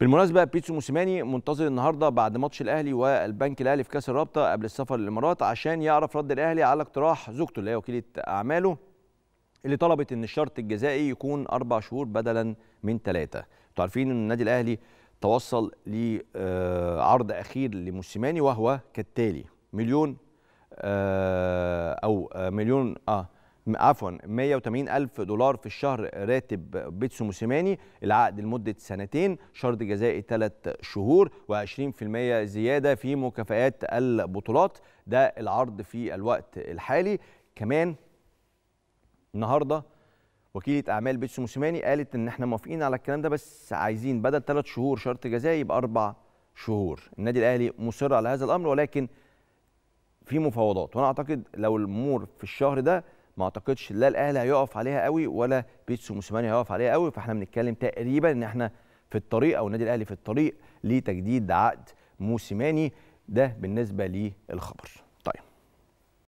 بالمناسبه بيتسو موسيماني منتظر النهارده بعد ماتش الاهلي والبنك الاهلي في كاس الرابطه قبل السفر للامارات عشان يعرف رد الاهلي على اقتراح زوجته اللي هي وكيله اعماله اللي طلبت ان الشرط الجزائي يكون اربع شهور بدلا من ثلاثه. انتوا عارفين ان النادي الاهلي توصل لعرض آه، اخير لموسيماني وهو كالتالي مليون آه، او آه، مليون اه عفوا 180 ألف دولار في الشهر راتب بيتسو موسيماني العقد لمدة سنتين شرط جزائي ثلاث شهور و20% زيادة في مكافآت البطولات ده العرض في الوقت الحالي كمان النهارده وكيله اعمال بيتسو موسيماني قالت ان احنا موافقين على الكلام ده بس عايزين بدل ثلاث شهور شرط جزائي يبقى اربع شهور النادي الاهلي مصر على هذا الامر ولكن في مفاوضات وانا اعتقد لو الامور في الشهر ده ما اعتقدش لا الاهلي هيقف عليها قوي ولا بيتسو موسيماني هيقف عليها قوي فاحنا بنتكلم تقريبا ان احنا في الطريق او النادي الاهلي في الطريق لتجديد عقد موسيماني ده بالنسبه للخبر